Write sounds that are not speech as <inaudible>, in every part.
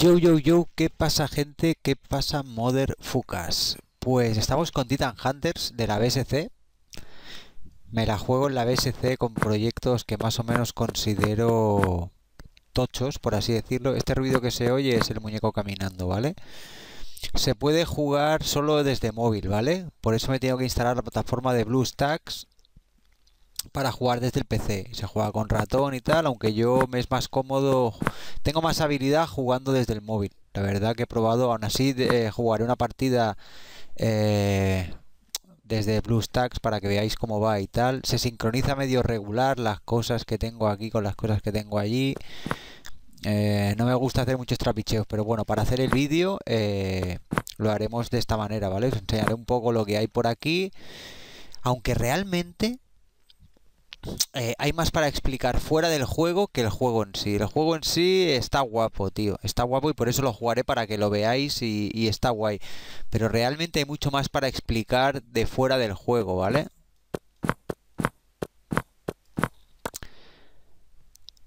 Yo, yo, yo, ¿qué pasa gente? ¿Qué pasa Mother Fucas? Pues estamos con Titan Hunters de la BSC. Me la juego en la BSC con proyectos que más o menos considero tochos, por así decirlo. Este ruido que se oye es el muñeco caminando, ¿vale? Se puede jugar solo desde móvil, ¿vale? Por eso me tengo que instalar la plataforma de BlueStacks para jugar desde el PC. Se juega con ratón y tal, aunque yo me es más cómodo, tengo más habilidad jugando desde el móvil. La verdad que he probado, aún así eh, jugaré una partida eh, desde BlueStacks para que veáis cómo va y tal. Se sincroniza medio regular las cosas que tengo aquí con las cosas que tengo allí. Eh, no me gusta hacer muchos trapicheos, pero bueno, para hacer el vídeo eh, lo haremos de esta manera, ¿vale? Os enseñaré un poco lo que hay por aquí. Aunque realmente eh, hay más para explicar fuera del juego que el juego en sí. El juego en sí está guapo, tío. Está guapo y por eso lo jugaré para que lo veáis y, y está guay. Pero realmente hay mucho más para explicar de fuera del juego, ¿vale?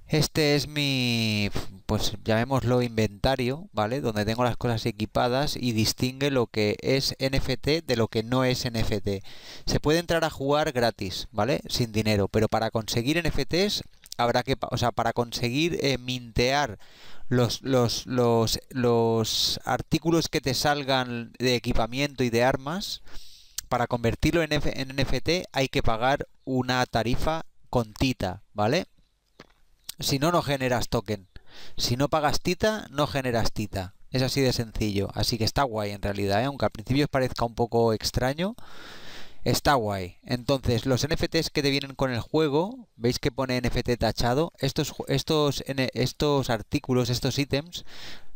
Este es mi, pues llamémoslo inventario, ¿vale? Donde tengo las cosas equipadas y distingue lo que es NFT de lo que no es NFT. Se puede entrar a jugar gratis, ¿vale? Sin dinero, pero para conseguir NFTs habrá que, o sea, para conseguir eh, mintear los, los, artículos que te salgan de equipamiento y de armas, para convertirlo en, en NFT hay que pagar una tarifa Contita ¿vale? Si no, no generas token. Si no pagas tita, no generas tita. Es así de sencillo. Así que está guay en realidad, ¿eh? aunque al principio os parezca un poco extraño. Está guay. Entonces, los NFTs que te vienen con el juego, veis que pone NFT tachado, estos, estos, estos artículos, estos ítems,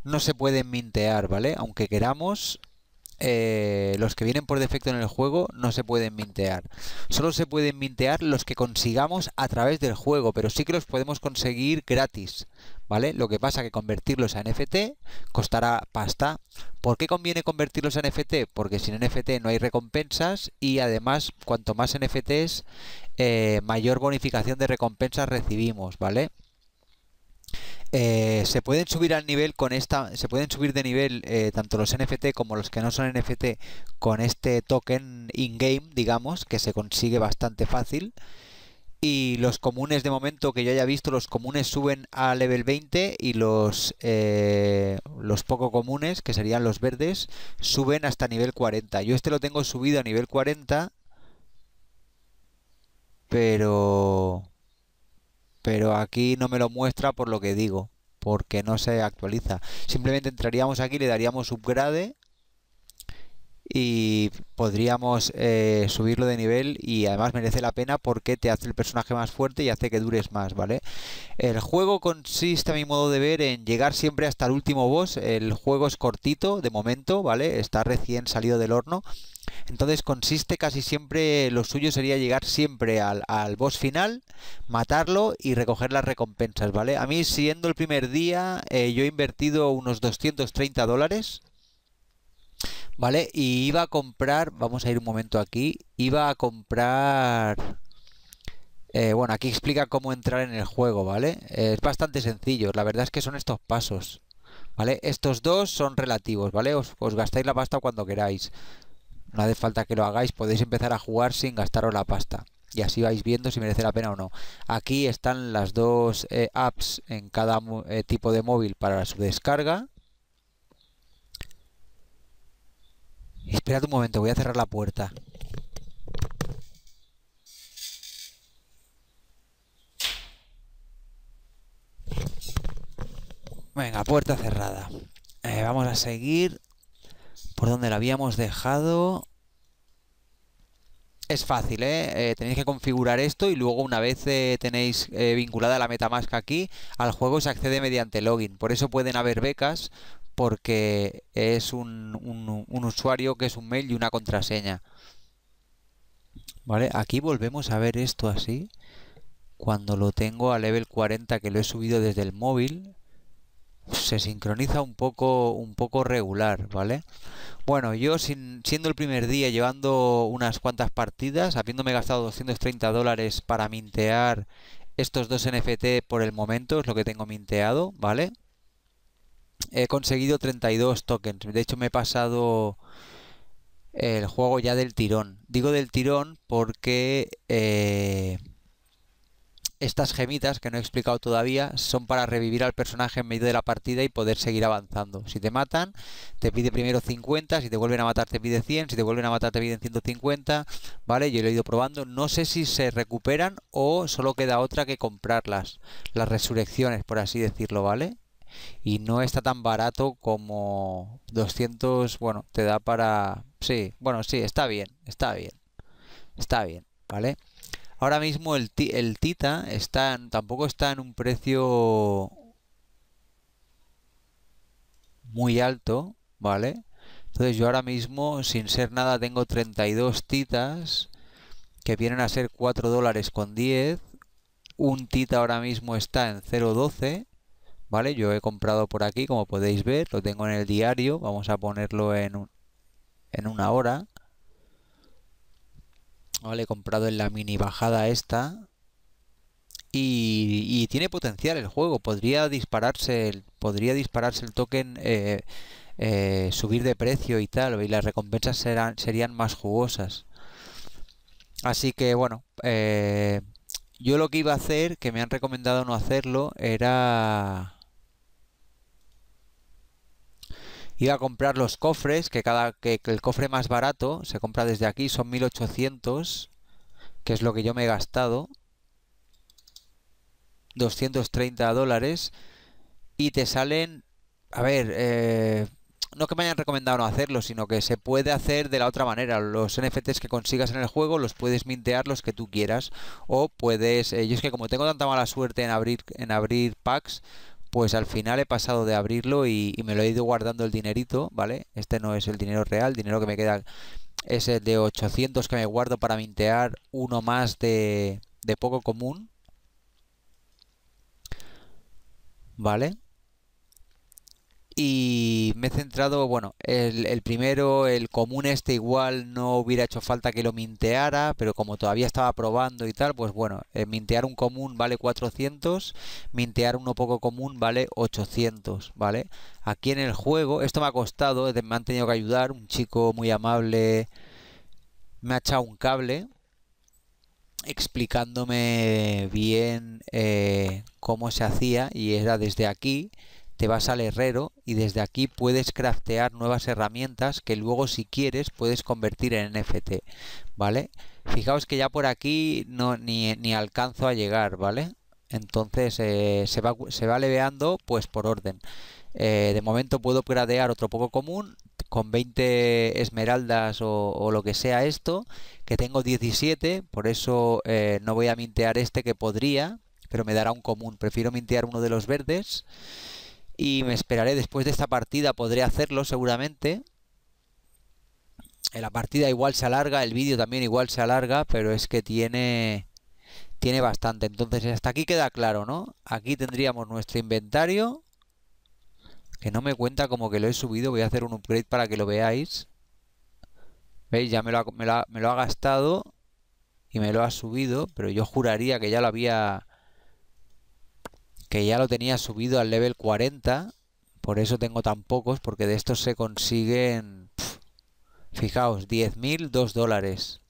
no se pueden mintear, ¿vale? Aunque queramos, eh, los que vienen por defecto en el juego no se pueden mintear. Solo se pueden mintear los que consigamos a través del juego, pero sí que los podemos conseguir gratis, ¿vale? Lo que pasa que convertirlos a NFT costará pasta. ¿Por qué conviene convertirlos a NFT? Porque sin NFT no hay recompensas y además cuanto más NFTs, eh, mayor bonificación de recompensas recibimos, ¿vale? Eh, se pueden subir al nivel con esta se pueden subir de nivel eh, tanto los NFT como los que no son NFT con este token in game digamos que se consigue bastante fácil y los comunes de momento que yo haya visto, los comunes suben a level 20 y los, eh, los poco comunes, que serían los verdes, suben hasta nivel 40. Yo este lo tengo subido a nivel 40, pero, pero aquí no me lo muestra por lo que digo, porque no se actualiza. Simplemente entraríamos aquí, le daríamos upgrade y podríamos eh, subirlo de nivel y además merece la pena porque te hace el personaje más fuerte y hace que dures más, ¿vale? El juego consiste a mi modo de ver en llegar siempre hasta el último boss, el juego es cortito de momento, ¿vale? Está recién salido del horno. Entonces consiste casi siempre, lo suyo sería llegar siempre al, al, boss final, matarlo y recoger las recompensas, ¿vale? A mí, siendo el primer día, eh, yo he invertido unos 230 dólares ¿Vale? Y iba a comprar, vamos a ir un momento aquí, iba a comprar... Eh, bueno, aquí explica cómo entrar en el juego, ¿vale? Eh, es bastante sencillo, la verdad es que son estos pasos, ¿vale? Estos dos son relativos, ¿vale? Os, gastáis la pasta cuando queráis. No hace falta que lo hagáis, podéis empezar a jugar sin gastaros la pasta. Y así vais viendo si merece la pena o no. Aquí están las dos eh, apps en cada tipo de móvil para su descarga Espérate un momento, voy a cerrar la puerta. Venga, puerta cerrada. Eh, vamos a seguir por donde la habíamos dejado. Es fácil, ¿eh? eh tenéis que configurar esto y luego una vez eh, tenéis vinculada la metamask aquí, al juego se accede mediante login. Por eso pueden haber becas, porque es un, usuario que es un mail y una contraseña. Vale, aquí volvemos a ver esto así. Cuando lo tengo a level 40 que lo he subido desde el móvil, se sincroniza un poco, un poco regular, ¿vale? Bueno, yo siendo el primer día llevando unas cuantas partidas, habiéndome gastado 230 dólares para mintear estos dos NFT por el momento, es lo que tengo minteado, ¿vale? he conseguido 32 tokens. De hecho, me he pasado el juego ya del tirón. Digo del tirón porque eh, estas gemitas que no he explicado todavía son para revivir al personaje en medio de la partida y poder seguir avanzando. Si te matan, te pide primero 50, si te vuelven a matar te pide 100, si te vuelven a matar te piden 150, ¿vale? Yo lo he ido probando, no sé si se recuperan o solo queda otra que comprarlas, las resurrecciones, por así decirlo, ¿vale? y no está tan barato como 200, bueno, te da para... Sí, bueno, sí, está bien, está bien, está bien, ¿vale? Ahora mismo el, Tita está, tampoco está en un precio muy alto, ¿vale? Entonces yo ahora mismo, sin ser nada, tengo 32 titas, que vienen a ser 4 dólares con 10. Un tita ahora mismo está en 0,12 ¿vale? Yo he comprado por aquí, como podéis ver, lo tengo en el diario, vamos a ponerlo en, en una hora. ¿Vale? He comprado en la mini bajada esta. Y, tiene potencial el juego, podría dispararse el, podría dispararse el token, eh, eh, subir de precio y tal, y las recompensas serán, serían más jugosas. Así que bueno, eh, yo lo que iba a hacer, que me han recomendado no hacerlo, era Iba a comprar los cofres, que cada que, el cofre más barato se compra desde aquí, son 1800, que es lo que yo me he gastado. 230 dólares y te salen, a ver, eh, no que me hayan recomendado no hacerlo, sino que se puede hacer de la otra manera. Los NFTs que consigas en el juego los puedes mintear los que tú quieras o puedes, eh, yo es que como tengo tanta mala suerte en abrir en abrir packs, pues al final he pasado de abrirlo y, me lo he ido guardando el dinerito, ¿vale? Este no es el dinero real, el dinero que me queda es el de 800 que me guardo para mintear uno más de, de poco común. ¿Vale? y me he centrado, bueno, el, primero, el común este igual no hubiera hecho falta que lo minteara, pero como todavía estaba probando y tal, pues bueno, eh, mintear un común vale 400, mintear uno poco común vale 800, ¿vale? Aquí en el juego, esto me ha costado, me han tenido que ayudar, un chico muy amable me ha echado un cable explicándome bien eh, cómo se hacía y era desde aquí te vas al herrero y desde aquí puedes craftear nuevas herramientas que luego si quieres puedes convertir en NFT, ¿vale? Fijaos que ya por aquí no, ni, alcanzo a llegar, ¿vale? Entonces eh, se, va, se va pues por orden. Eh, de momento puedo gradear otro poco común con 20 esmeraldas o, lo que sea esto, que tengo 17, por eso eh, no voy a mintear este que podría, pero me dará un común. Prefiero mintear uno de los verdes y me esperaré después de esta partida, podré hacerlo seguramente. la partida igual se alarga, el vídeo también igual se alarga, pero es que tiene tiene bastante. Entonces hasta aquí queda claro, ¿no? Aquí tendríamos nuestro inventario, que no me cuenta como que lo he subido, voy a hacer un upgrade para que lo veáis. ¿Veis? Ya me lo ha gastado y me lo ha subido, pero yo juraría que ya lo había que ya lo tenía subido al level 40, por eso tengo tan pocos, porque de estos se consiguen, fijaos, 10.000, 2 dólares.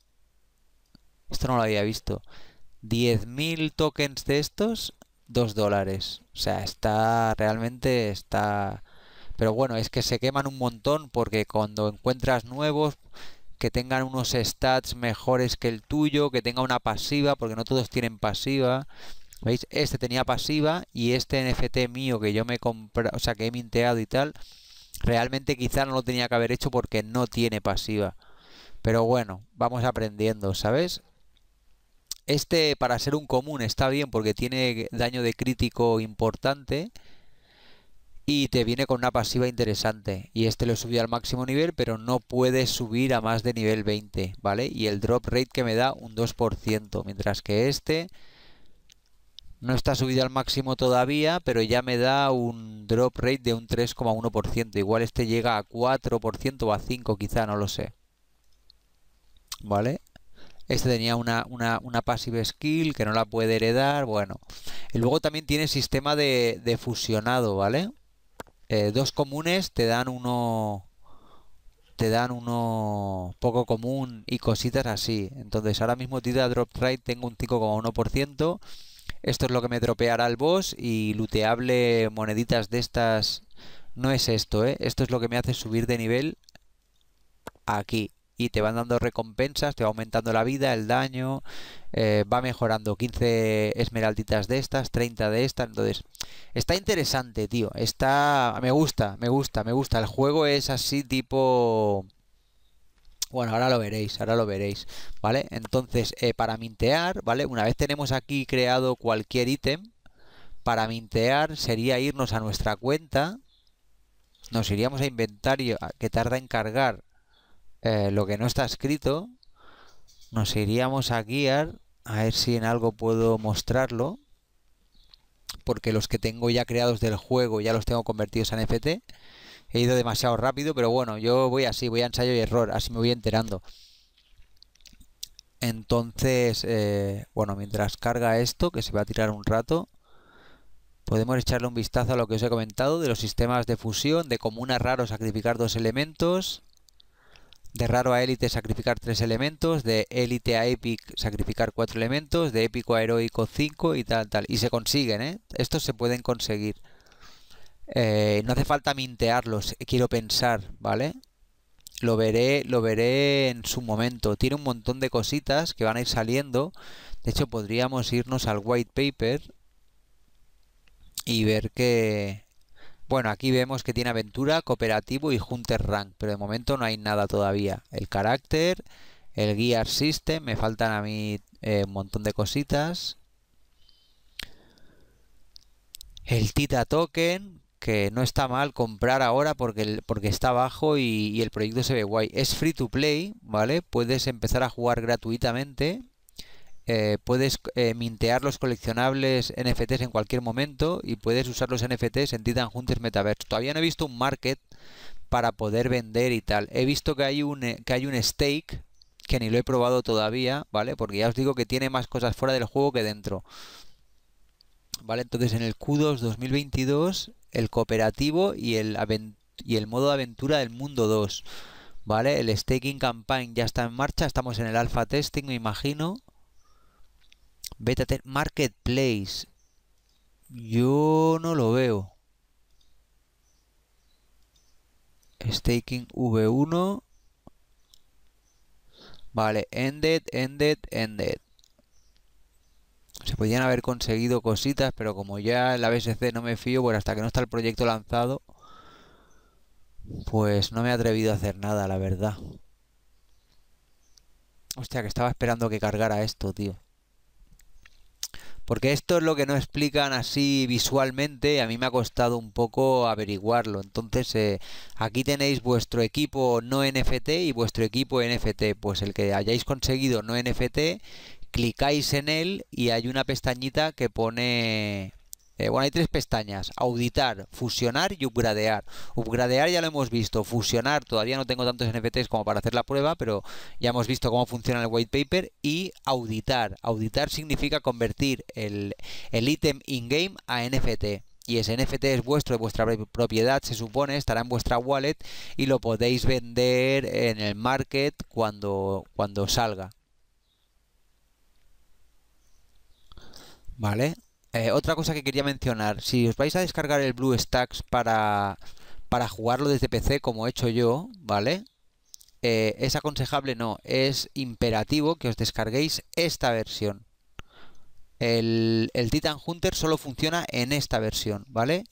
Esto no lo había visto. 10.000 tokens de estos, 2 dólares. O sea, está, realmente está... Pero bueno, es que se queman un montón porque cuando encuentras nuevos, que tengan unos stats mejores que el tuyo, que tenga una pasiva, porque no todos tienen pasiva. ¿Veis? Este tenía pasiva y este NFT mío que yo me he o sea, que he minteado y tal, realmente quizá no lo tenía que haber hecho porque no tiene pasiva. Pero bueno, vamos aprendiendo, ¿sabes? Este para ser un común está bien porque tiene daño de crítico importante y te viene con una pasiva interesante. Y este lo subí al máximo nivel, pero no puede subir a más de nivel 20, ¿vale? Y el drop rate que me da un 2%, mientras que este no está subido al máximo todavía, pero ya me da un drop rate de un 3,1%. Igual este llega a 4% o a 5% quizá, no lo sé. ¿Vale? Este tenía una, una, passive skill que no la puede heredar, bueno. Y luego también tiene sistema de, fusionado, ¿vale? Eh, dos comunes te dan uno... Te dan uno poco común y cositas así. Entonces ahora mismo tira drop rate tengo un 5,1% esto es lo que me dropeará el boss y looteable moneditas de estas no es esto, ¿eh? Esto es lo que me hace subir de nivel aquí. Y te van dando recompensas, te va aumentando la vida, el daño, eh, va mejorando 15 esmeralditas de estas, 30 de estas, entonces está interesante, tío, está, me gusta, me gusta, me gusta, el juego es así tipo bueno, ahora lo veréis, ahora lo veréis, ¿vale? Entonces, eh, para mintear, ¿vale? Una vez tenemos aquí creado cualquier ítem, para mintear sería irnos a nuestra cuenta, nos iríamos a inventario, que tarda en cargar eh, lo que no está escrito, nos iríamos a guiar, a ver si en algo puedo mostrarlo, porque los que tengo ya creados del juego ya los tengo convertidos en FT, he ido demasiado rápido, pero bueno, yo voy así, voy a ensayo y error, así me voy enterando. Entonces, eh, bueno, mientras carga esto, que se va a tirar un rato, podemos echarle un vistazo a lo que os he comentado de los sistemas de fusión, de común a raro sacrificar dos elementos, de raro a élite sacrificar tres elementos, de élite a epic sacrificar cuatro elementos, de épico a heroico cinco y tal, tal. Y se consiguen, ¿eh? Estos se pueden conseguir. Eh, no hace falta mintearlos, eh, quiero pensar, ¿vale? Lo veré, lo veré en su momento. Tiene un montón de cositas que van a ir saliendo. De hecho, podríamos irnos al white paper y ver que... Bueno, aquí vemos que tiene aventura, cooperativo y Hunter Rank, pero de momento no hay nada todavía. El carácter, el Gear System, me faltan a mí eh, un montón de cositas. El Tita Token, que no está mal comprar ahora porque, porque está bajo y, el proyecto se ve guay. Es free to play, ¿vale? Puedes empezar a jugar gratuitamente. Eh, puedes eh, mintear los coleccionables NFTs en cualquier momento y puedes usar los NFTs en Titan Hunters Metaverse. Todavía no he visto un market para poder vender y tal. He visto que hay un, que hay un stake que ni lo he probado todavía, ¿vale? Porque ya os digo que tiene más cosas fuera del juego que dentro. ¿Vale? Entonces en el Q2 2022, el cooperativo y el, y el modo de aventura del mundo 2. ¿Vale? El staking campaign ya está en marcha, estamos en el alpha testing, me imagino. Beta marketplace. Yo no lo veo. Staking V1. Vale, ended, ended, ended se podían haber conseguido cositas, pero como ya en la BSC no me fío, bueno pues hasta que no está el proyecto lanzado, pues no me he atrevido a hacer nada, la verdad. Hostia, que estaba esperando que cargara esto, tío. Porque esto es lo que no explican así visualmente y a mí me ha costado un poco averiguarlo. Entonces, eh, aquí tenéis vuestro equipo no NFT y vuestro equipo NFT. Pues el que hayáis conseguido no NFT Clicáis en él y hay una pestañita que pone... Eh, bueno, hay tres pestañas, auditar, fusionar y upgradear. Upgradear ya lo hemos visto, fusionar, todavía no tengo tantos NFTs como para hacer la prueba, pero ya hemos visto cómo funciona el white paper. Y auditar, auditar significa convertir el ítem in-game a NFT y ese NFT es vuestro, de vuestra propiedad, se supone, estará en vuestra wallet y lo podéis vender en el market cuando, cuando salga. Vale. Eh, otra cosa que quería mencionar, si os vais a descargar el Blue para, para jugarlo desde PC como he hecho yo, ¿vale? Eh, es aconsejable, no, es imperativo que os descarguéis esta versión. El, Titan Hunter solo funciona en esta versión, ¿vale?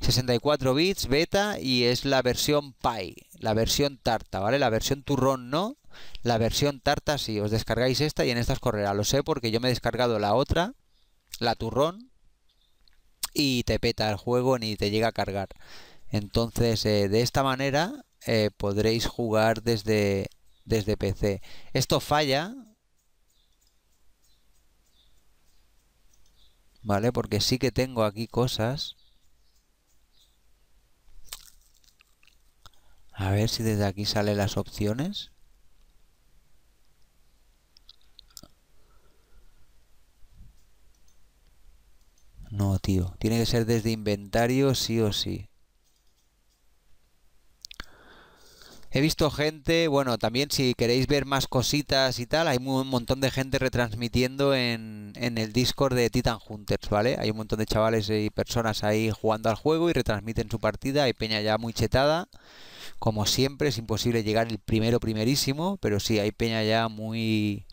64 bits, beta y es la versión pie, la versión tarta, ¿vale? La versión turrón no, la versión tarta sí, os descargáis esta y en esta os correrá. Lo sé porque yo me he descargado la otra la turrón y te peta el juego ni te llega a cargar. Entonces, eh, de esta manera eh, podréis jugar desde, desde PC. Esto falla, ¿vale? Porque sí que tengo aquí cosas. A ver si desde aquí salen las opciones. No, tío. Tiene que ser desde inventario sí o sí. He visto gente, bueno, también si queréis ver más cositas y tal, hay un montón de gente retransmitiendo en, el Discord de Titan Hunters, ¿vale? Hay un montón de chavales y personas ahí jugando al juego y retransmiten su partida. Hay peña ya muy chetada, como siempre, es imposible llegar el primero primerísimo, pero sí, hay peña ya muy,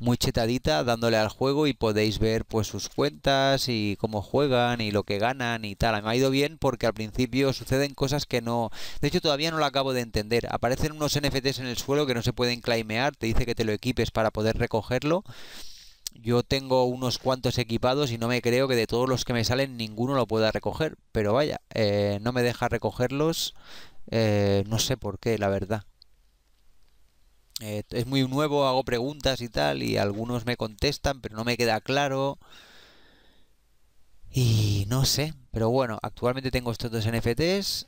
muy chetadita dándole al juego y podéis ver pues sus cuentas y cómo juegan y lo que ganan y tal. Me ha ido bien porque al principio suceden cosas que no... De hecho todavía no lo acabo de entender. Aparecen unos NFTs en el suelo que no se pueden claimear, te dice que te lo equipes para poder recogerlo. Yo tengo unos cuantos equipados y no me creo que de todos los que me salen ninguno lo pueda recoger. Pero vaya, eh, no me deja recogerlos. Eh, no sé por qué, la verdad. Eh, es muy nuevo, hago preguntas y tal, y algunos me contestan, pero no me queda claro. Y no sé, pero bueno, actualmente tengo estos dos NFTs.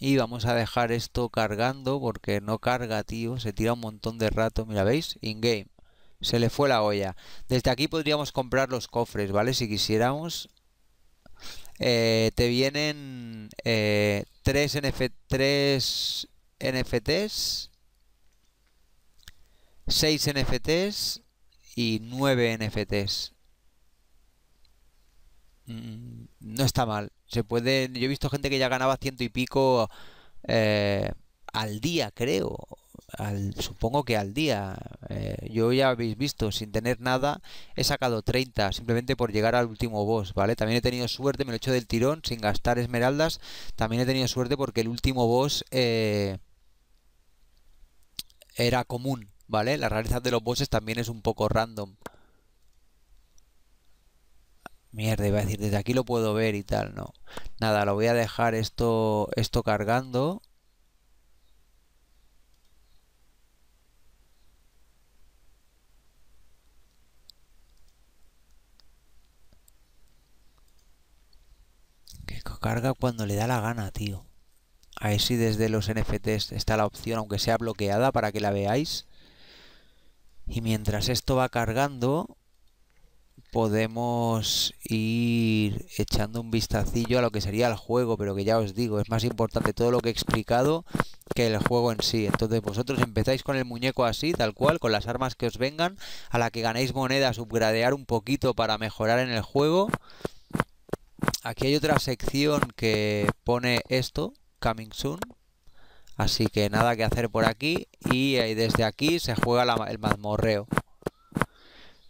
Y vamos a dejar esto cargando porque no carga, tío. Se tira un montón de rato. Mira, ¿veis? In-game. Se le fue la olla. Desde aquí podríamos comprar los cofres, ¿vale? Si quisiéramos. Eh, te vienen eh, tres, NF tres NFTs 6 NFTs y 9 NFTs. Mm, no está mal. Se puede. Yo he visto gente que ya ganaba ciento y pico eh, al día, creo. supongo que al día. Eh, yo ya habéis visto, sin tener nada, he sacado 30, simplemente por llegar al último boss, ¿vale? También he tenido suerte, me lo he hecho del tirón, sin gastar esmeraldas. También he tenido suerte porque el último boss eh, era común, ¿vale? La rareza de los bosses también es un poco random. Mierda, iba a decir, desde aquí lo puedo ver y tal, no. Nada, lo voy a dejar esto, esto cargando. Que carga cuando le da la gana, tío. A ver si desde los NFTs está la opción, aunque sea bloqueada, para que la veáis. Y mientras esto va cargando, podemos ir echando un vistacillo a lo que sería el juego, pero que ya os digo, es más importante todo lo que he explicado que el juego en sí. Entonces vosotros empezáis con el muñeco así, tal cual, con las armas que os vengan, a la que ganéis moneda, subgradear un poquito para mejorar en el juego. Aquí hay otra sección que pone esto, Coming Soon, Así que nada que hacer por aquí y eh, desde aquí se juega el mazmorreo.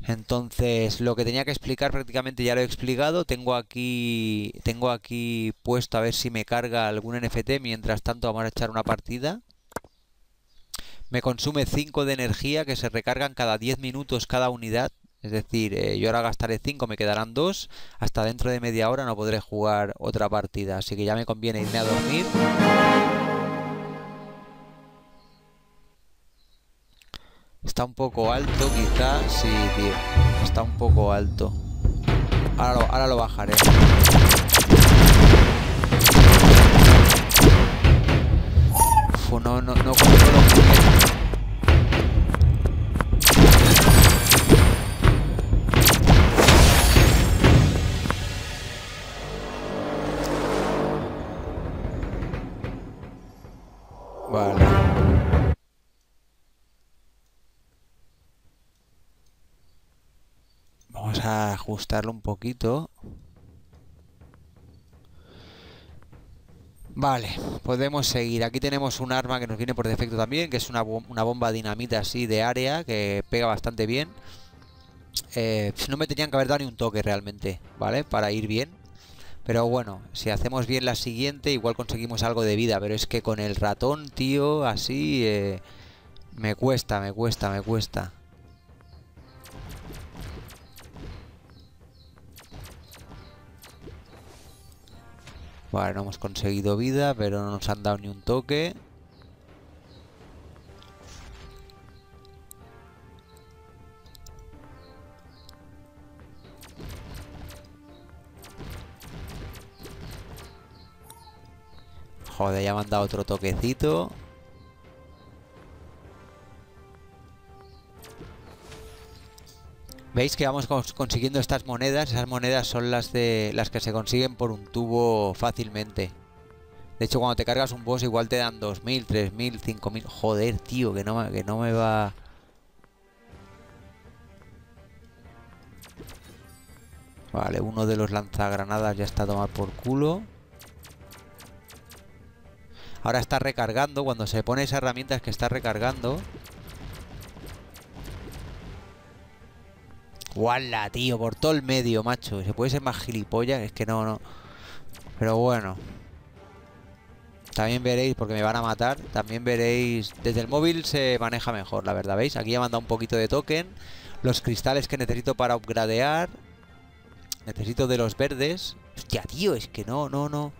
Entonces, lo que tenía que explicar prácticamente ya lo he explicado. Tengo aquí, tengo aquí puesto a ver si me carga algún NFT. Mientras tanto vamos a echar una partida. Me consume 5 de energía que se recargan cada 10 minutos cada unidad. Es decir, eh, yo ahora gastaré 5, me quedarán 2. Hasta dentro de media hora no podré jugar otra partida. Así que ya me conviene irme a dormir. Está un poco alto, quizá Sí, tío. Está un poco alto. Ahora lo, ahora lo bajaré. Uf, no, no, no controlo Vale. ajustarlo un poquito. Vale, podemos seguir. Aquí tenemos un arma que nos viene por defecto también, que es una, bomba dinamita así de área, que pega bastante bien. Eh, no me tenían que haber dado ni un toque realmente, ¿vale? Para ir bien. Pero bueno, si hacemos bien la siguiente, igual conseguimos algo de vida. Pero es que con el ratón, tío, así... Eh, me cuesta, me cuesta, me cuesta. Vale, hemos conseguido vida, pero no nos han dado ni un toque. Joder, ya me han dado otro toquecito. Veis que vamos consiguiendo estas monedas, esas monedas son las de las que se consiguen por un tubo fácilmente. De hecho, cuando te cargas un boss igual te dan 2000, 3000, 5000. Joder, tío, que no que no me va Vale, uno de los lanzagranadas ya está tomado por culo. Ahora está recargando, cuando se pone esa herramienta es que está recargando. walla tío, por todo el medio, macho. ¿Se puede ser más gilipollas? Es que no, no. Pero bueno. También veréis, porque me van a matar También veréis, desde el móvil se maneja mejor, la verdad, ¿veis? Aquí ya me han dado un poquito de token Los cristales que necesito para upgradear Necesito de los verdes Hostia, tío, es que no, no, no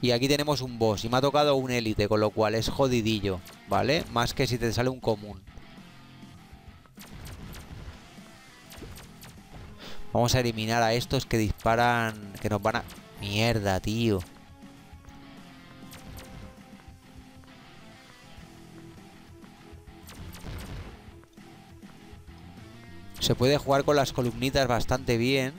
Y aquí tenemos un boss Y me ha tocado un élite, con lo cual es jodidillo, ¿vale? Más que si te sale un común Vamos a eliminar a estos que disparan... Que nos van a... Mierda, tío. Se puede jugar con las columnitas bastante bien.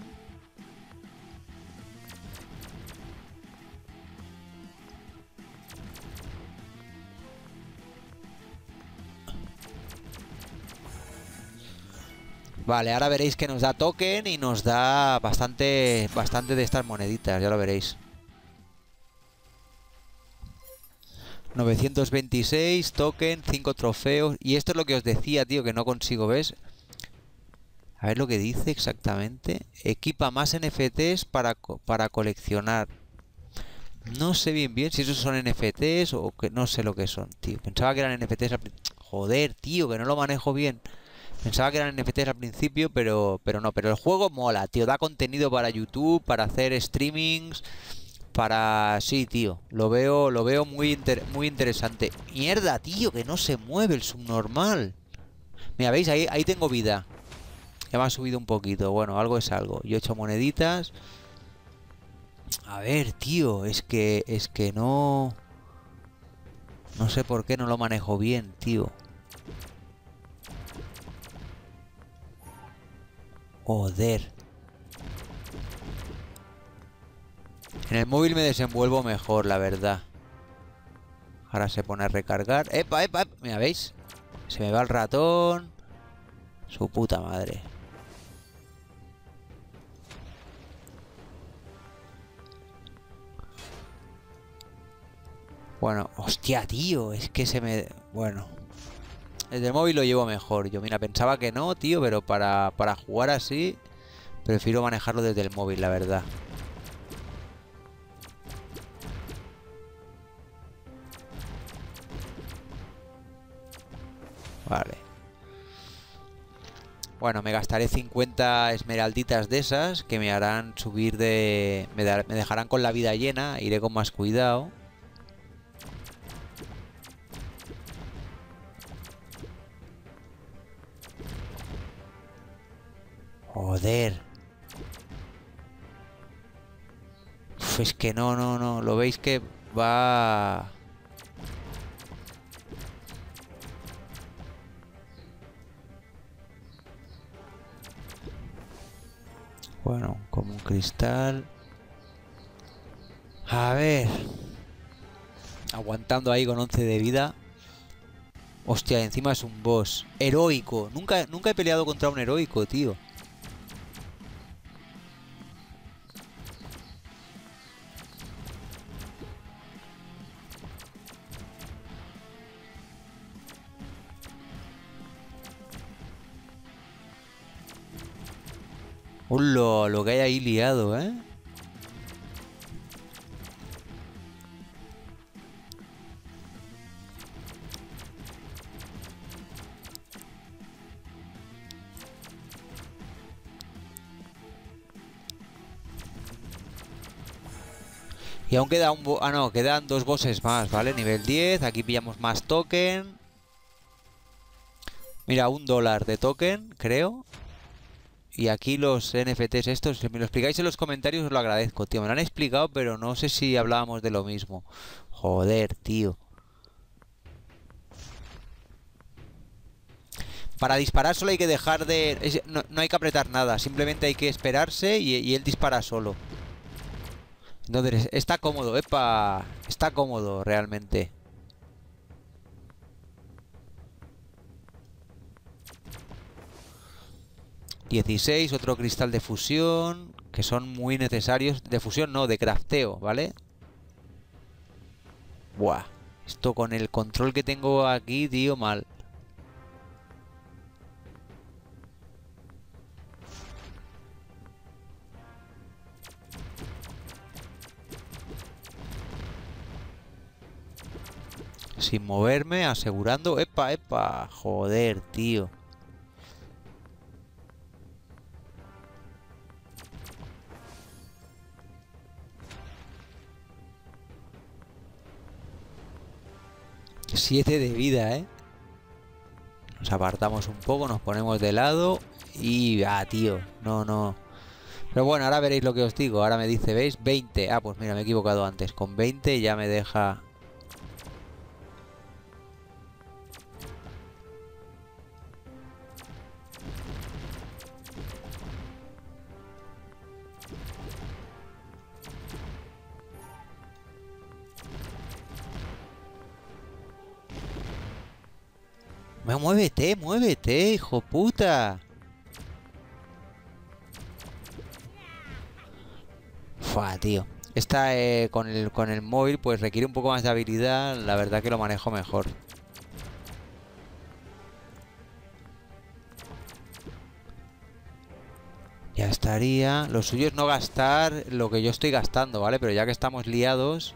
Vale, ahora veréis que nos da token y nos da bastante, bastante de estas moneditas, ya lo veréis. 926, token, 5 trofeos. Y esto es lo que os decía, tío, que no consigo, ¿ves? A ver lo que dice exactamente. Equipa más NFTs para, coleccionar. No sé bien bien si esos son NFTs o que no sé lo que son, tío. Pensaba que eran NFTs. Joder, tío, que no lo manejo bien. Pensaba que eran NFTs al principio, pero, pero no. Pero el juego mola, tío. Da contenido para YouTube, para hacer streamings, para... Sí, tío. Lo veo, lo veo muy, muy interesante. Mierda, tío, que no se mueve el subnormal. Mira, ¿veis? Ahí, ahí tengo vida. Ya me ha subido un poquito. Bueno, algo es algo. Yo he hecho moneditas. A ver, tío, es que... Es que no... No sé por qué no lo manejo bien, tío. Joder. En el móvil me desenvuelvo mejor, la verdad. Ahora se pone a recargar. ¡Epa, epa! epa! Mira, ¿veis? Se me va el ratón. Su puta madre. Bueno, hostia, tío, es que se me... Bueno. El móvil lo llevo mejor. Yo, mira, pensaba que no, tío, pero para, jugar así prefiero manejarlo desde el móvil, la verdad. Vale. Bueno, me gastaré 50 esmeralditas de esas que me harán subir de... me dejarán con la vida llena, iré con más cuidado. Joder. Pues es que no, no, no. Lo veis que va... Bueno, como un cristal. A ver. Aguantando ahí con 11 de vida. Hostia, encima es un boss. Heroico. Nunca, nunca he peleado contra un heroico, tío. lo que hay ahí liado, ¿eh? Y aún queda un... ah, no, quedan dos bosses más, ¿vale? Nivel 10, aquí pillamos más token. Mira, un dólar de token, creo. Y aquí los NFTs estos, si me lo explicáis en los comentarios os lo agradezco, tío. Me lo han explicado, pero no sé si hablábamos de lo mismo. Joder, tío. Para disparar solo hay que dejar de... no, hay que apretar nada, simplemente hay que esperarse y, y él dispara solo. Entonces, está cómodo, epa. Está cómodo realmente. 16, otro cristal de fusión, que son muy necesarios. De fusión no, de crafteo, ¿vale? Buah, esto con el control que tengo aquí, tío, mal. Sin moverme, asegurando... ¡Epa, epa! Joder, tío. 7 de vida, ¿eh? Nos apartamos un poco, nos ponemos de lado y... Ah, tío, no, no. Pero bueno, ahora veréis lo que os digo. Ahora me dice, ¿veis? 20. Ah, pues mira, me he equivocado antes. Con 20 ya me deja Muévete, muévete, hijo puta. Fua, tío. Esta eh, con, el, con el móvil pues requiere un poco más de habilidad. La verdad que lo manejo mejor. Ya estaría. Lo suyo es no gastar lo que yo estoy gastando, ¿vale? Pero ya que estamos liados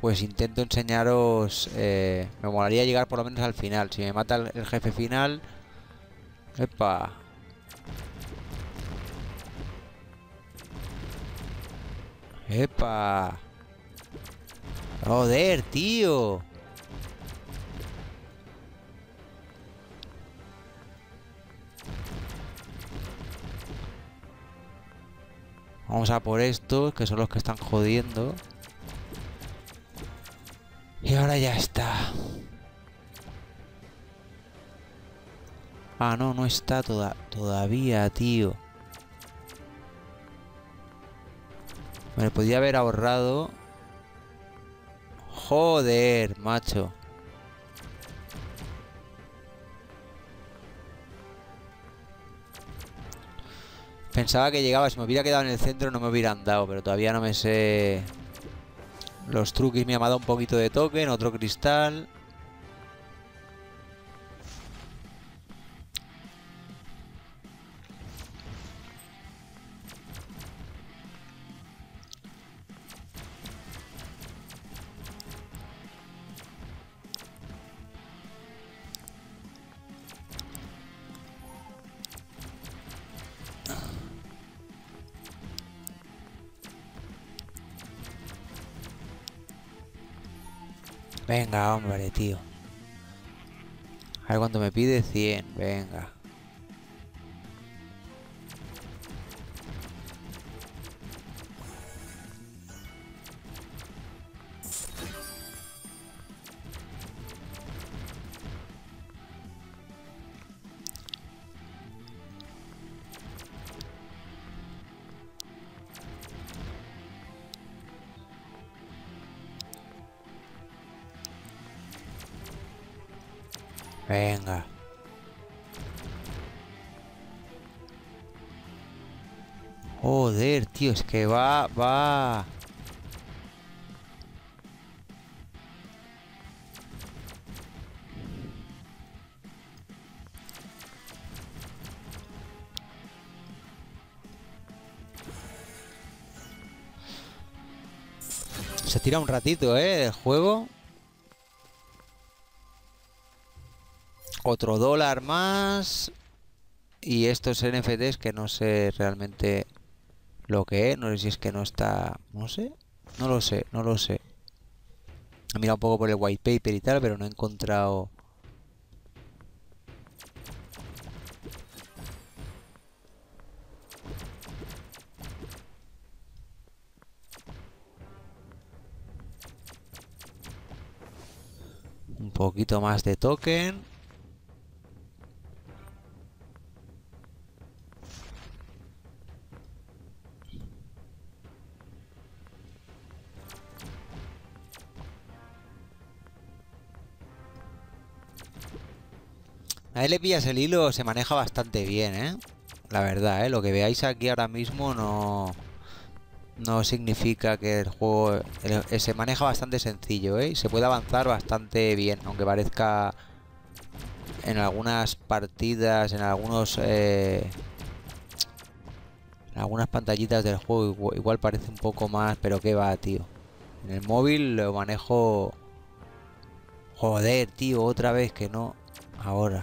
pues intento enseñaros... Eh, me molaría llegar por lo menos al final. Si me mata el, el jefe final... ¡Epa! ¡Epa! ¡Joder, tío! Vamos a por estos, que son los que están jodiendo. Y ahora ya está. Ah, no, no está toda todavía, tío. Me podría podía haber ahorrado. Joder, macho. Pensaba que llegaba, si me hubiera quedado en el centro no me hubiera andado pero todavía no me sé... Los truquis me ha dado un poquito de token, otro cristal. Venga, hombre, tío. A ver cuánto me pide, 100. Venga. Es que va, va... Se tira un ratito, ¿eh? el juego. Otro dólar más. Y estos NFTs que no sé realmente lo que es. No sé si es que no está... No sé. No lo sé, no lo sé. He mirado un poco por el white paper y tal, pero no he encontrado... Un poquito más de token. A él le pillas el hilo, se maneja bastante bien, ¿eh? La verdad, ¿eh? Lo que veáis aquí ahora mismo no... No significa que el juego... Eh, se maneja bastante sencillo, ¿eh? Se puede avanzar bastante bien, aunque parezca... En algunas partidas, en algunos... Eh, en algunas pantallitas del juego igual parece un poco más... Pero qué va, tío. En el móvil lo manejo... Joder, tío, otra vez que no. Ahora.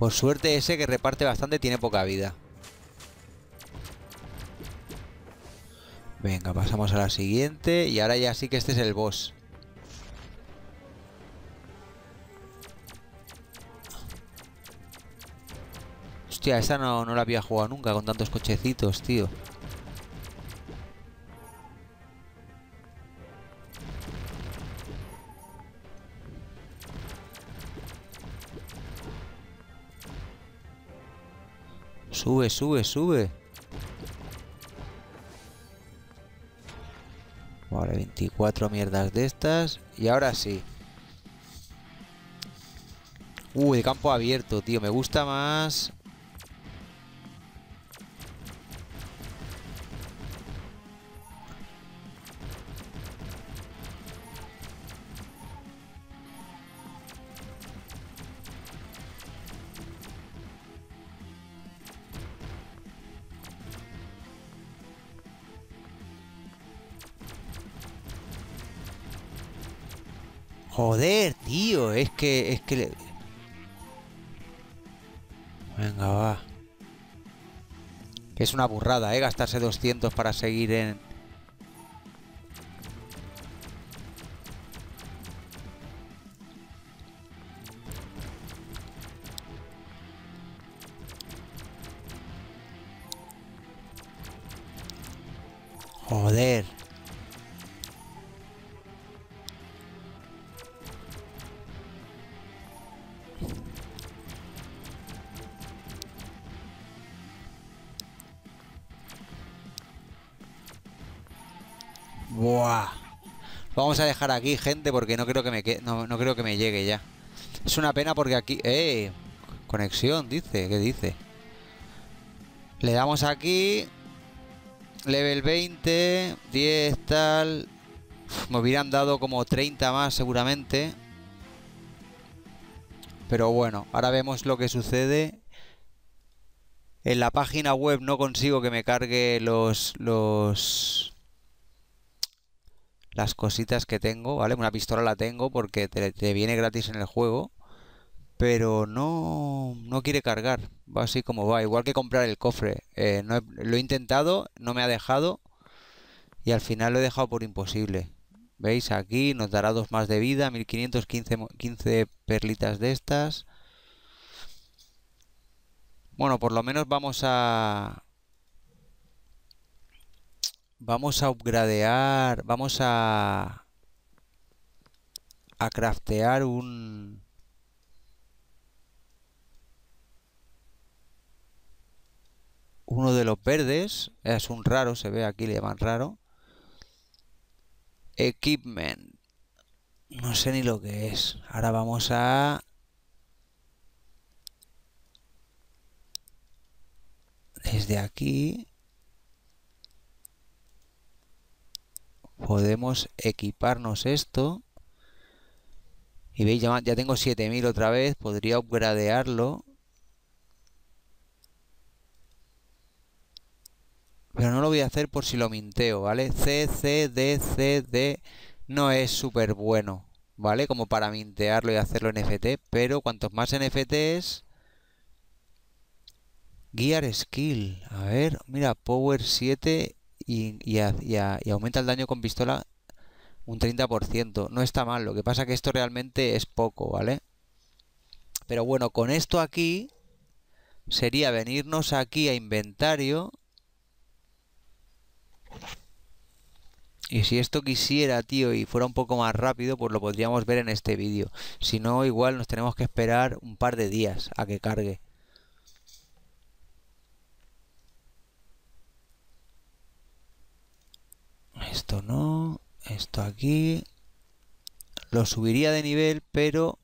Por suerte ese que reparte bastante tiene poca vida. Venga, pasamos a la siguiente. Y ahora ya sí que este es el boss. Hostia, esta no, no la había jugado nunca con tantos cochecitos, tío. Sube, sube, sube. Vale, 24 mierdas de estas. Y ahora sí. Uh, de campo abierto, tío. Me gusta más Joder, tío, es que, es que... Venga, va. Es una burrada, ¿eh? Gastarse 200 para seguir en... aquí, gente, porque no creo que me, No, no, creo que me llegue ya. Es una pena porque aquí... Eh, conexión, dice. ¿Qué dice? Le damos aquí... Level 20, 10, tal... me hubieran dado como 30 más seguramente. Pero bueno, ahora vemos lo que sucede. En la página web no consigo que me cargue los... los las cositas que tengo, ¿vale? Una pistola la tengo porque te, viene gratis en el juego, pero no, no quiere cargar, va así como va, igual que comprar el cofre. Eh, no lo he intentado, no me ha dejado y al final lo he dejado por imposible. ¿Veis? Aquí nos dará dos más de vida, 1515 perlitas de estas. Bueno, por lo menos vamos a, Vamos a upgradear, vamos a a craftear un uno de los verdes, es un raro, se ve aquí, le llaman raro. Equipment. No sé ni lo que es. Ahora vamos a desde aquí podemos equiparnos esto. Y veis, ya, tengo 7000 otra vez, podría upgradearlo. Pero no lo voy a hacer por si lo minteo, ¿vale? C, C, D, C, D no es súper bueno, ¿vale? Como para mintearlo y hacerlo en NFT, pero cuantos más NFTs... Gear Skill, a ver, mira, Power 7 y, aumenta el daño con pistola un 30%. No está mal, lo que pasa que esto realmente es poco, ¿vale? Pero bueno, con esto aquí sería venirnos aquí a inventario. Y si esto quisiera, tío, y fuera un poco más rápido, pues lo podríamos ver en este vídeo. Si no, igual nos tenemos que esperar un par de días a que cargue. Esto no, esto aquí. Lo subiría de nivel, pero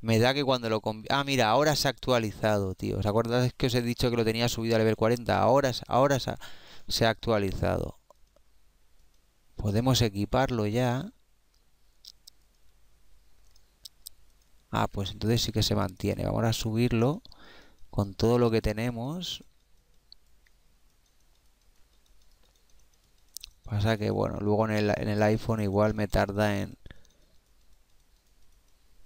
me da que cuando lo... Ah, mira, ahora se ha actualizado, tío. ¿Os acordáis que os he dicho que lo tenía subido a nivel 40? Ahora, ahora se ha, se ha actualizado. Podemos equiparlo ya. Ah, pues entonces sí que se mantiene. Vamos a subirlo con todo lo que tenemos. Pasa que, bueno, luego en el, iPhone igual me tarda en...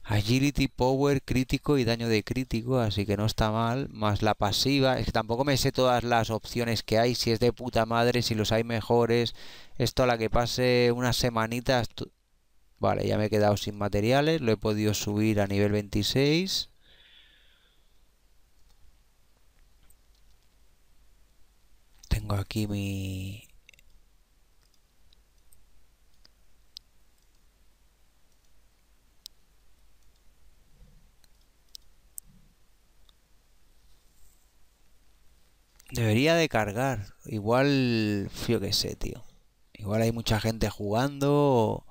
Agility, Power, crítico y daño de crítico, así que no está mal. Más la pasiva, es que tampoco me sé todas las opciones que hay, si es de puta madre, si los hay mejores. Esto a la que pase unas semanitas... Vale, ya me he quedado sin materiales, lo he podido subir a nivel 26. Tengo aquí mi, Debería de cargar. Igual, yo qué sé, tío. Igual hay mucha gente jugando.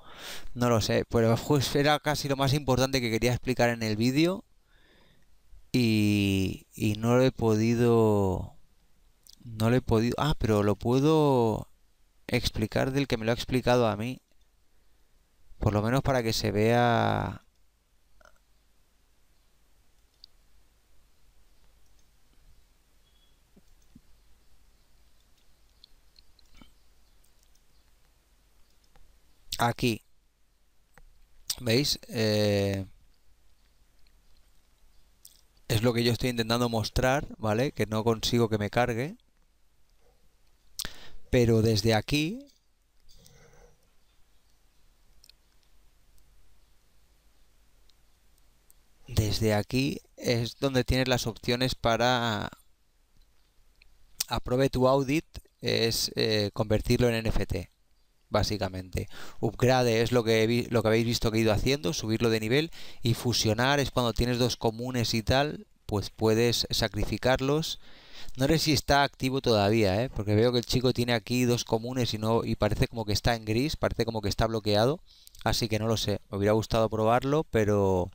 No lo sé. Pero <laughs> pues era casi lo más importante que quería explicar en el vídeo. Y, y no lo he podido... No lo he podido... Ah, pero lo puedo explicar del que me lo ha explicado a mí. Por lo menos para que se vea aquí veis eh, es lo que yo estoy intentando mostrar vale que no consigo que me cargue pero desde aquí desde aquí es donde tienes las opciones para Aprove tu audit es eh, convertirlo en NFT básicamente. Upgrade es lo que, lo que habéis visto que he ido haciendo, subirlo de nivel y fusionar es cuando tienes dos comunes y tal, pues puedes sacrificarlos. No sé si está activo todavía, ¿eh? porque veo que el chico tiene aquí dos comunes y, no, y parece como que está en gris, parece como que está bloqueado, así que no lo sé. Me hubiera gustado probarlo, pero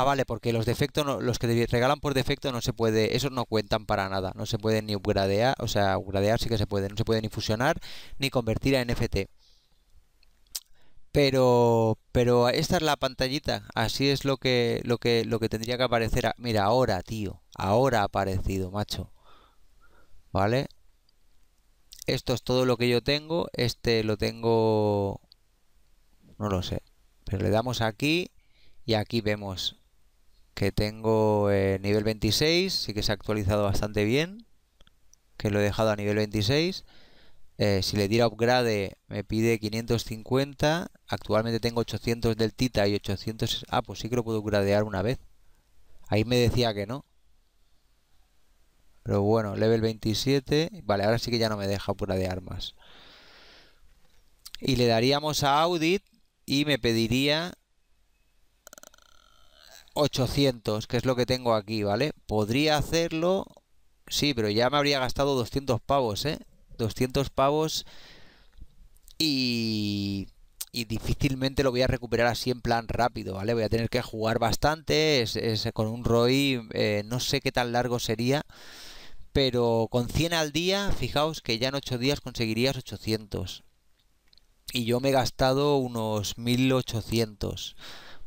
Ah, vale, porque los defectos, los que te regalan por defecto no se puede, esos no cuentan para nada, no se pueden ni upgradear, o sea, upgradear sí que se puede, no se puede ni fusionar ni convertir a NFT. Pero, pero esta es la pantallita, así es lo que, lo que, lo que tendría que aparecer. mira, ahora, tío, ahora ha aparecido, macho. ¿Vale? Esto es todo lo que yo tengo, este lo tengo, no lo sé, pero le damos aquí y aquí vemos que tengo eh, nivel 26, sí que se ha actualizado bastante bien, que lo he dejado a nivel 26. Eh, si le diera upgrade me pide 550, actualmente tengo 800 del Tita y 800... Ah, pues sí que lo puedo upgradear una vez. Ahí me decía que no. Pero bueno, level 27. Vale, ahora sí que ya no me deja pura de más. Y le daríamos a Audit y me pediría 800, que es lo que tengo aquí, ¿vale? Podría hacerlo, sí, pero ya me habría gastado 200 pavos, ¿eh? 200 pavos y, y difícilmente lo voy a recuperar así en plan rápido, ¿vale? Voy a tener que jugar bastante, es, con un ROI eh, no sé qué tan largo sería, pero con 100 al día, fijaos que ya en 8 días conseguirías 800. Y yo me he gastado unos 1800.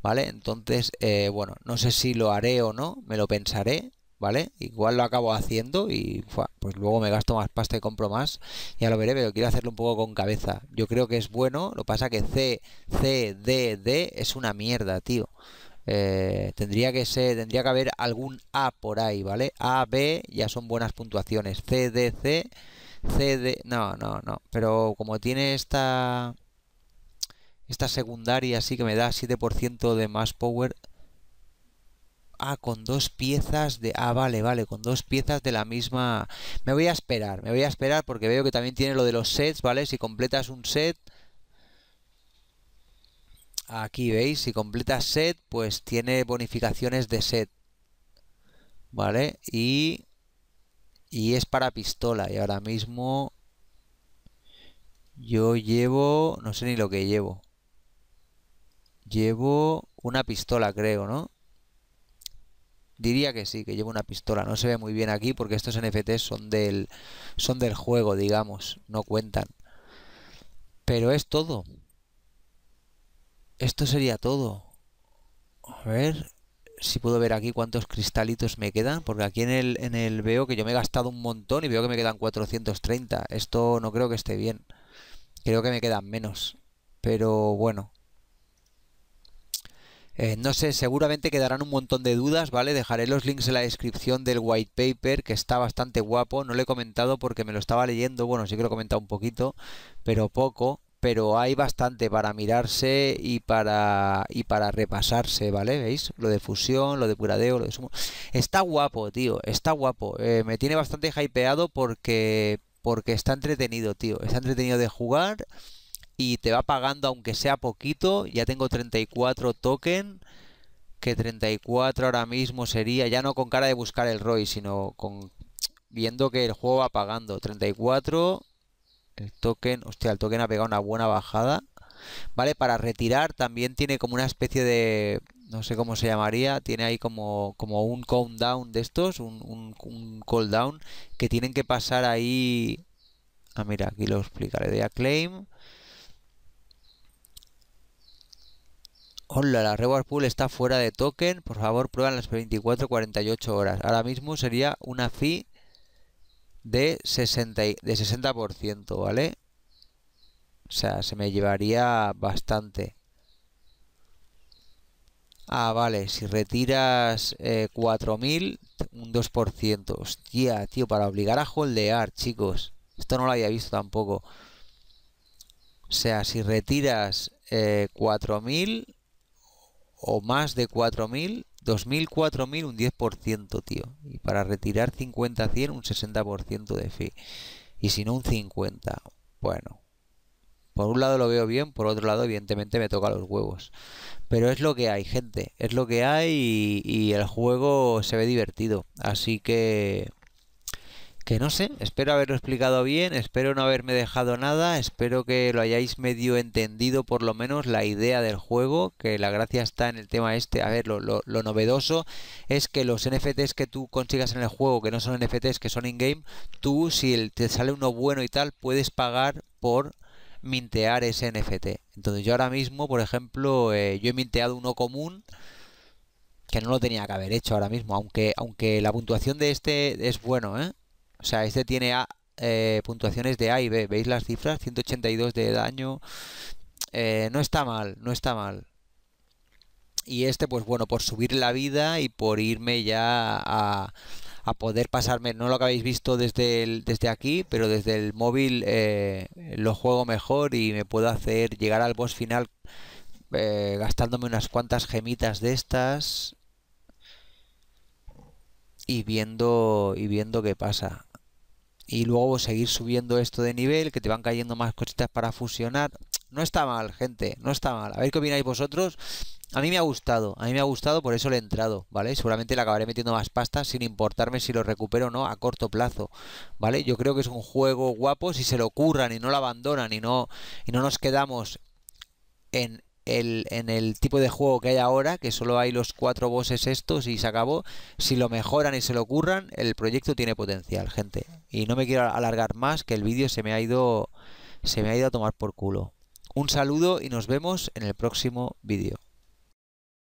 ¿vale? Entonces, eh, bueno, no sé si lo haré o no, me lo pensaré, ¿vale? Igual lo acabo haciendo y pues luego me gasto más pasta y compro más, ya lo veré, pero quiero hacerlo un poco con cabeza. Yo creo que es bueno, lo pasa que C, C, D, D es una mierda, tío. Eh, tendría que ser, tendría que haber algún A por ahí, ¿vale? A, B ya son buenas puntuaciones. C, D, C, C, D, no, no, no. Pero como tiene esta esta secundaria sí que me da 7% de más power. Ah, con dos piezas de... Ah, vale, vale, con dos piezas de la misma... Me voy a esperar, me voy a esperar porque veo que también tiene lo de los sets, ¿vale? Si completas un set... Aquí veis, si completas set, pues tiene bonificaciones de set. ¿Vale? Y... Y es para pistola. Y ahora mismo... Yo llevo... No sé ni lo que llevo. Llevo una pistola, creo, ¿no? Diría que sí, que llevo una pistola. No se ve muy bien aquí porque estos NFTs son del, son del juego, digamos. No cuentan. Pero es todo. Esto sería todo. A ver si puedo ver aquí cuántos cristalitos me quedan. Porque aquí en el, en el veo que yo me he gastado un montón y veo que me quedan 430. Esto no creo que esté bien. Creo que me quedan menos. Pero bueno, eh, no sé, seguramente quedarán un montón de dudas, ¿vale? Dejaré los links en la descripción del white paper, que está bastante guapo. No lo he comentado porque me lo estaba leyendo, bueno, sí que lo he comentado un poquito, pero poco. Pero hay bastante para mirarse y para, y para repasarse, ¿vale? ¿Veis? Lo de fusión, lo de puradeo, lo de sumo. Está guapo, tío, está guapo. Eh, me tiene bastante hypeado porque, porque está entretenido, tío. Está entretenido de jugar y te va pagando aunque sea poquito. Ya tengo 34 token, que 34 ahora mismo sería, ya no con cara de buscar el ROI, sino con viendo que el juego va pagando. 34, el token, hostia, el token ha pegado una buena bajada. Vale, para retirar también tiene como una especie de, no sé cómo se llamaría, tiene ahí como, como un countdown de estos, un, cooldown, que tienen que pasar ahí... Ah, mira, aquí lo explicaré, De a claim Hola, la reward pool está fuera de token. Por favor, prueban las 24-48 horas. Ahora mismo sería una fee de 60, ¿vale? O sea, se me llevaría bastante. Ah, vale, si retiras 4.000, eh, un 2%. Hostia, tío, para obligar a holdear, chicos. Esto no lo había visto tampoco. O sea, si retiras 4.000 eh, o más de 4.000, 2.000, 4.000, un 10%, tío. Y para retirar 50, 100, un 60% de fee. Y si no, un 50. Bueno. Por un lado lo veo bien, por otro lado evidentemente me toca los huevos. Pero es lo que hay, gente. Es lo que hay y, y el juego se ve divertido. Así que que no sé, espero haberlo explicado bien, espero no haberme dejado nada, espero que lo hayáis medio entendido por lo menos la idea del juego, que la gracia está en el tema este, a ver, lo, lo, lo novedoso es que los NFTs que tú consigas en el juego, que no son NFTs, que son in-game, tú si te sale uno bueno y tal, puedes pagar por mintear ese NFT. Entonces yo ahora mismo, por ejemplo, eh, yo he minteado uno común, que no lo tenía que haber hecho ahora mismo, aunque, aunque la puntuación de este es bueno, ¿eh? O sea, este tiene eh, puntuaciones de A y B. ¿Veis las cifras? 182 de daño. Eh, no está mal, no está mal. Y este, pues bueno, por subir la vida y por irme ya a, a poder pasarme. No lo que habéis visto desde, desde aquí, pero desde el móvil eh, lo juego mejor y me puedo hacer llegar al boss final gastándome unas cuantas gemitas de estas y viendo y viendo qué pasa y luego seguir subiendo esto de nivel, que te van cayendo más cositas para fusionar. No está mal, gente, no está mal. A ver qué opináis vosotros. A mí me ha gustado, a mí me ha gustado, por eso le he entrado, ¿vale? Seguramente le acabaré metiendo más pasta sin importarme si lo recupero o no a corto plazo, ¿vale? Yo creo que es un juego guapo si se lo curran y no lo abandonan y no, y no nos quedamos en en el tipo de juego que hay ahora, que solo hay los cuatro bosses estos y se acabó, si lo mejoran y se lo curran, el proyecto tiene potencial, gente. Y no me quiero alargar más, que el vídeo se me ha ido, se me ha ido a tomar por culo. Un saludo y nos vemos en el próximo vídeo.